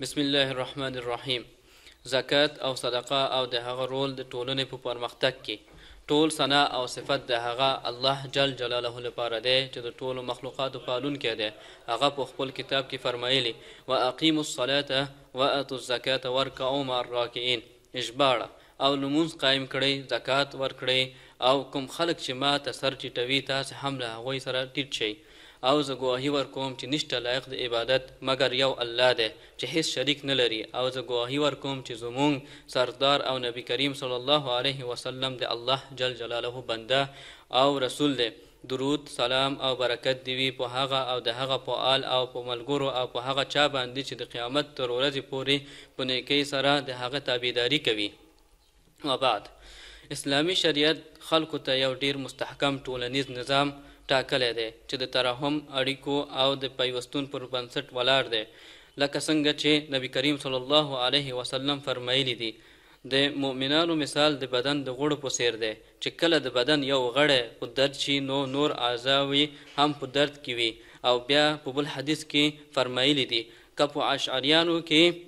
بسم الله الرحمن الرحیم زکات او صدقه او د هغه رول د ټولنې په پرمختګ کې ټول سنا او صفت د هغه الله جل جلاله لپاره دی چې د ټولو مخلوقاتو پالونکی دی هغه په خپل کتاب کې فرمایلی واقیموا الصلاه واتوا الزکات وارکعوا مع الراکعين اجباړه او لمونځ قائم کړئ زکات ورکړئ او کوم خلک چې ما ته سر ټیټوي تاسو هم له هغوی سره ټیټ شئ او زه ګواهي ورکوم چې نشته لایق د عبادت مګر یو الله دی چې هیڅ شریک نه لري او زه ګواهي ورکوم چې زموږ سردار او نبی کریم صلی الله علیه وسلم د الله جل جلاله بنده او رسول دی درود سلام او برکت دی وي په هغه او د هغه په آل او په ملګرو او په هغه چا باندې چې د قیامت تر ورځې پورې په نیکۍ سره د هغه تابعداري کوي وبعد اسلامی شریعت خلکو ته یو ډیر مستحکم ټولنیز نظام ټاکلی دی چې د ترحم اړیکو او د پیوستون پر بنسټ ولاړ دی لکه څنګه چې نبی کریم صلی الله علیه وسلم فرمایلی دی د مؤمنانو مثال د بدن د غړو په څیر دی چې کله د بدن یو غړی په درد شي نو نور اعضاوي هم په درد کې وي او بیا په بل حدیث کې فرمایلی دي که په اشعریانو کې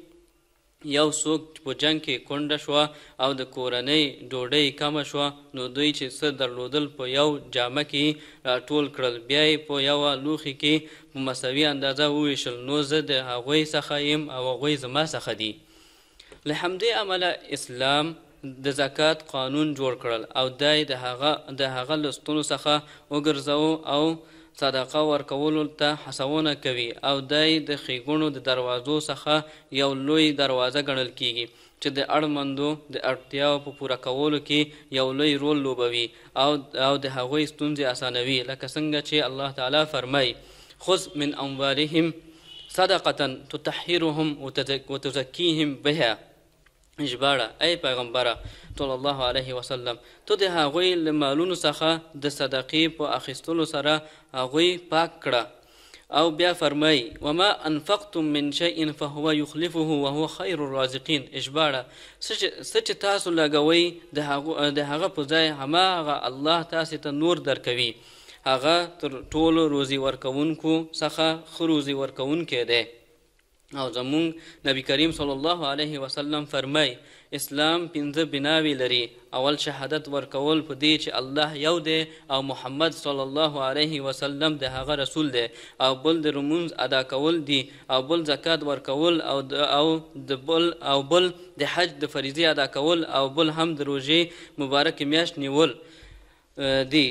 یو څوک په جنگ کې کونډه شوه او د کورنۍ ډوډۍ کمه شوه نو دوی چې څه درلودل په یو جامه کې راټول کړل بیا یې په یوه لوښي کې په مساوي اندازه وویشل نو زه د هغوی څخه یم او هغوی زما څخه دي له همدې امله اسلام د زکات قانون جوړ کړل او دای د هغه د هغه لستونو څخه وګرځو او صدقه ورکولو ته حسونه کوي او دای د دا خېګونو د دروازو څخه یو لوی دروازه ګڼل کیږي چې د اړمندو د اړتیاو په پوره کولو کې یو لوی رول لوبوي او او د هغوی ستونزې اسانوي لکه څنګه چې الله تعالی فرمای خذ من اموالهم صدقه تطهرهم وتزكيهم بها ژباړه ای پیغمبره صلی الله علیه وسلم ته د هغوی له مالونو څخه د صدقې په اخیستلو سره هغوی پاک کړه او بیا فرمای وما انفقتم من شيء فهو يخلفه وهو خير الرازقين اجباره سچ تاسو لګوي د هغه د هغه په ځای هماغه الله تاسو ته نور درکوي هغه تر ټولو روزي ورکونکو څخه خروزي ورکونکو دی او زمونږ نبی کریم صلی الله علیه وسلم فرمای اسلام پنځه بناوی لري اول شهادت ورکول په دې چې الله یو دی او محمد صلی الله علیه وسلم د هغه رسول دی او بل د رمونز ادا کول دی او بل زکات ورکول او د او د بل او بل د حج د فریضه ادا کول او بل هم د روزې مبارک میاشت نیول دی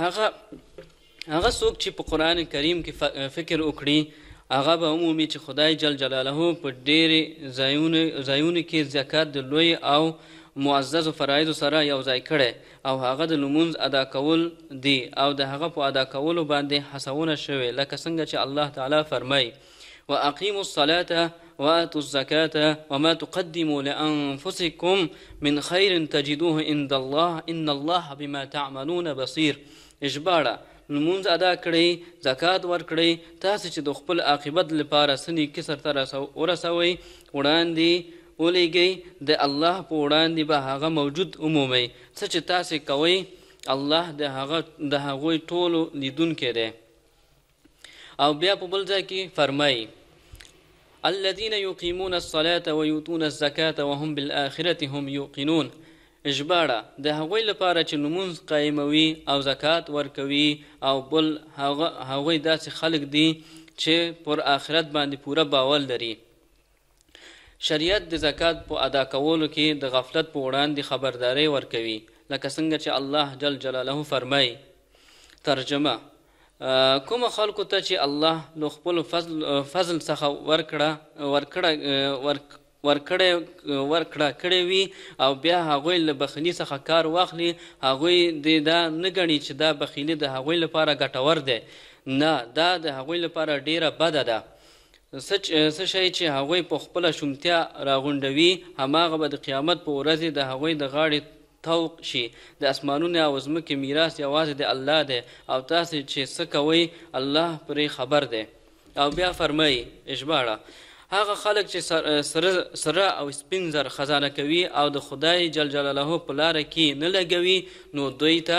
هغه هغه څوک چې په قران کریم کې فکر وکړي هغه به عمومي چې خدای جل جلاله په ډېر ځایونه ځایونه کې زکات د لوی او معزز و فرایض سره یو ځای کړي او هغه د لمونز ادا کول دي او د هغه په ادا کولو باندې حسونه شوي لکه څنګه چې الله تعالی فرمایي واقیموا الصلاه واتوا الزكاه وما تقدموا لانفسكم من خير تجدوه عند الله ان الله بما تعملون بصير اجباره لمونځ ادا کړئ زکات ورکړئ تاسو چې د خپل عاقبت لپاره څه نیکي سرته ورسوئ وړاندې ولیږئ د الله په وړاندې به هغه موجود عمومئ څه چې تاسې کوئ الله د هغه د هغوی ټولو لیدونکی دی او بیا په بل ځای کې فرمایي الذين يقيمون الصلاة ويؤتون الزكاة وهم بالآخرة هم يوقنون ژباړه د هغوی لپاره چې نمونځ قایموي او زکات ورکوي او بل هغوی داسې خلک دي چې پر آخرت باندې پوره باور لري شریعت د زکات په ادا کولو کې د غفلت په وړاندې خبرداري ورکوي لکه څنګه چې الله جل جلاله فرمای ترجمه کوم خلکو ته چې الله نو خپل فضل فضل څخه ورکړه ورکړه ورک ورکړې ورکړه کړې وي او بیا هغوی له بخیلي څخه کار واخلي هغوی دې دا نه ګڼي چې دا بخیلي د هغوی لپاره ګټور دی نه دا د هغوی لپاره ډیره بده ده سچ څه شی چې هغوی په خپله شومتیا راغونډوي هماغه به د قیامت په ورځ د هغوی د غاړې توق شي د اسمانونو او ځمکې میراث یوازې د الله دی او تاسو چې څه کوئ الله پرې خبر دی او بیا فرمایي ژباړه هغه خلک چې سره سره او سپین زر خزانه کوي او د خدای جل جلاله په لار کې نه لګوي نو دوی ته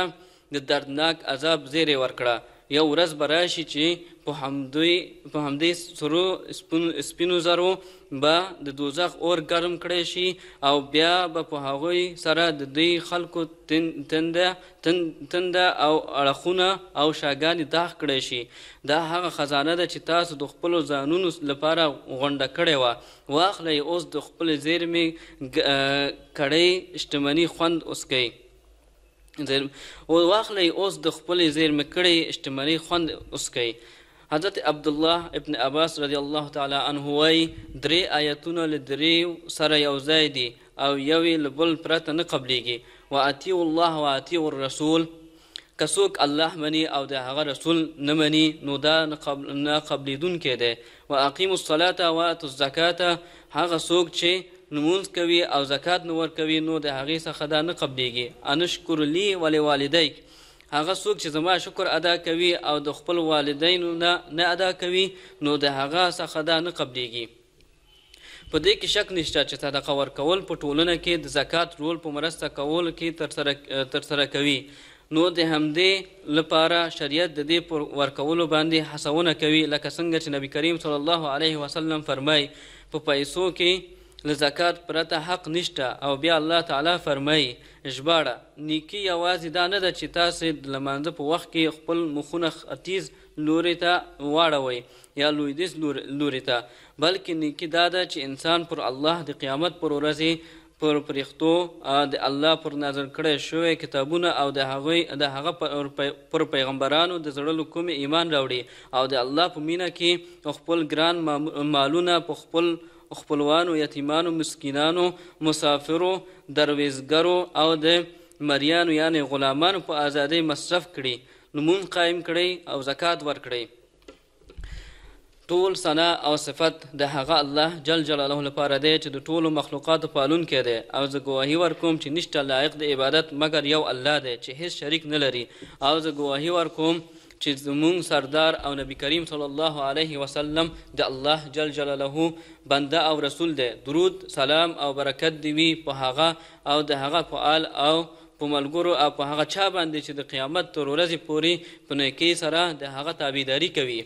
د دردناک عذاب زیری ورکړه یو ورځ به راشي چې په همدوی په همدې سرو سپینو سپینو زرو به د دوزخ اور ګرم کړی شي او بیا به په هغوی سره د دوی خلکو تنده تنده او اړخونه او شاګانې داغ کړی شي دا هغه خزانه ده چې تاسو د خپلو ځانونو لپاره غونډه کړې وه واخلئ اوس د خپل زیرمې کړۍ شتمني خوند اوس کوي زیر او واخلي اوس د خپل زیر مکړي اجتماعي خوند اوس کوي حضرت عبد الله ابن عباس رضی الله تعالی عنہ وای درې آیتونه لدرې سره یو ځای دي او یو لبل پرته نه قبليږي واتی الله واتی الرسول کڅوک الله منی او د هغه رسول نه منی نو دا نه قبلیدون کې ده واقیم الصلاه واتو الزکات هغه څوک چې نمونز کوي او زکات نو ور کوي نو د هغه څخه دا نه قبليږي انشکر لي ولي والديك هغه څوک چې زما شکر ادا کوي او د خپل والدینو نه نه ادا کوي نو د هغه څخه دا نه قبليږي په دې کې شک نشته چې صدقه ورکول په ټولنه کې د زکات رول په مرسته کول کې تر سره تر سره کوي نو د همدې لپاره شریعت د دې پر ورکولو باندې حسونه کوي لکه څنګه چې نبی کریم صلی الله علیه وسلم فرمای په پیسو کې لزکات پرته حق نشته او بیا الله تعالی فرمای ژباړه نیکی आवाज دا نه ده چې تاسو لمانځه په وخت کې خپل مخونه اتیز لوري ته واړوي یا لویدس لوري ته بلکې نیکی دا ده چې انسان پر الله د قیامت پر ورځې پر پرختو د الله پر نظر کړی شوې کتابونه او د هغه د هغه پر, پر پیغمبرانو د زړه کوم ایمان راوړي او د الله په مینا کې خپل ګران مالونه په خپل خپلوانو یتیمانو مسکینانو مسافرو درویزګرو او د مریانو یعنی غلامانو په ازادۍ مصرف کړي نمون قائم کړي او زکات ورکړي ټول سنا او صفت د هغه الله جل جلاله لپاره دی چې د ټولو مخلوقاتو پالون کې دی او زه ګواهي ورکوم چې نشته لایق د عبادت مګر یو الله دی چې هیڅ شریک نه لري او زه ګواهي ورکوم چې زمونږ سردار او نبی کریم صلی الله علیه وسلم د الله جل جلاله بنده او رسول دی درود سلام او برکت دی وي په هغه او د هغه په آل او په ملګرو او په هغه چا باندې چې د قیامت تر ورځې پورې په نیکۍ سره د هغه تابعداري کوي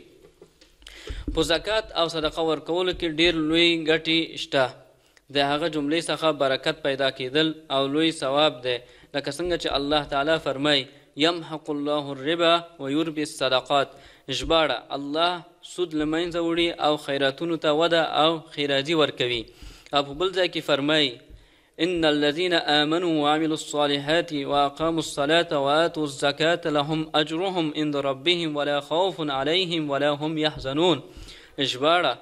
په زکات او صدقه ورکولو کې ډیر لوی ګټې شته د هغه جملې څخه برکت پیدا کیدل او لوی ثواب دی لکه څنګه چې الله تعالی فرمای يمحق الله الربا ويربي الصدقات جبار الله سود لمنځه زوري او خيراتون تودا او خيراتي وركبي ابو په فرمي ان الذين امنوا وعملوا الصالحات واقاموا الصلاه واتوا الزكاه لهم اجرهم عند ربهم ولا خوف عليهم ولا هم يحزنون اجباره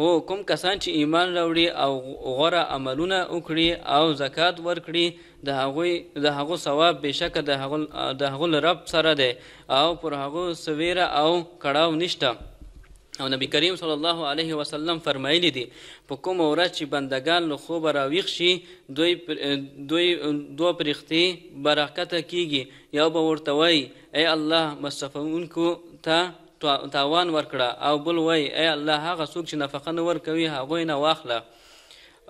هو کوم کسان چې ایمان راوړي او غوره عملونه وکړي او زکات ورکړي د هغوی د هغو ثواب بشک د هغو د هغو رب سره دی او پر هغو سویره او کړاو نشته او نبی کریم صلی الله علیه وسلم فرمایلی دی په کوم ورځ چې بندگان له خوبه راویښ شي دوی پر دوی دو پرختي برکته کیږي یو به ورته وای ای الله مصفونکو ته تاوان ورکړه او بل وای ای الله هغه څوک چې نفقه نه ورکوي هغه نه واخله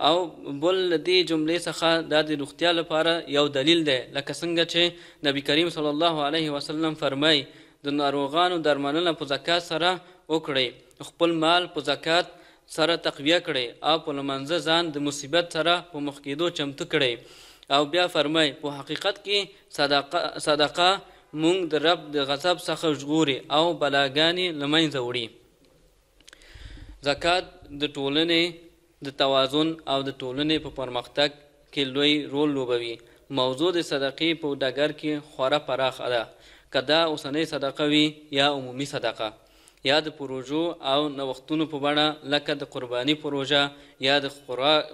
او بل دې جملې څخه د روغتیا لپاره یو دلیل دی لکه څنګه چې نبی کریم صلی الله علیه وسلم فرمای د ناروغانو درملنه په زکات سره وکړي خپل مال په زکات سره تقویه کړي او په لمنځه ځان د مصیبت سره په مخ کېدو چمتو کړي او بیا فرمای په حقیقت کې صدقه صدقه مونږ د رب د غضب څخه ژغوري او بلاګانې لمنځه وړي زکات د ټولنې د توازن او د ټولنې په پرمختګ کې لوی رول لوبوي موضوع د صدقې په ډګر کې خورا پراخه ده کدا اوسنۍ صدقه وي یا عمومي صدقه یا د پروژو او نوښتونو په بڼه لکه د قرباني پروژه یا د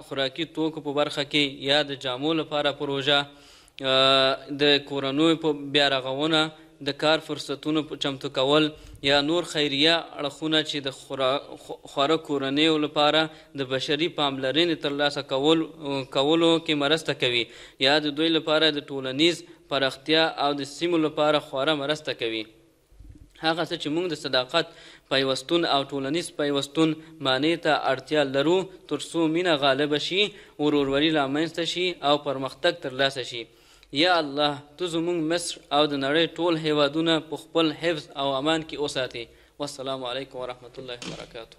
خوراکي توکو په برخه کې یا د جامو لپاره پروژه د کورنوي په بیا رغونه د کار فرصتونو چمتو کول یا نور خیریه اړخونه چې د خوره کورنۍ لپاره د بشري پاملرنې ترلاسه کول کولو کې مرسته کوي یا د دوی لپاره د ټولنیز پراختیا او د سیمو لپاره خوره مرسته کوي هغه څه چې موږ د صداقت پیوستون او ټولنیز پیوستون معنی ته اړتیا لرو تر څو مینه غالبه شي ورورولي رامنځته شي او پرمختګ ترلاسه شي یا الله ته زموږ مصر او د نړۍ ټول هیوادونه په خپل حفظ او امان کې اوساتې والسلام علیکم ورحمت الله وبرکاته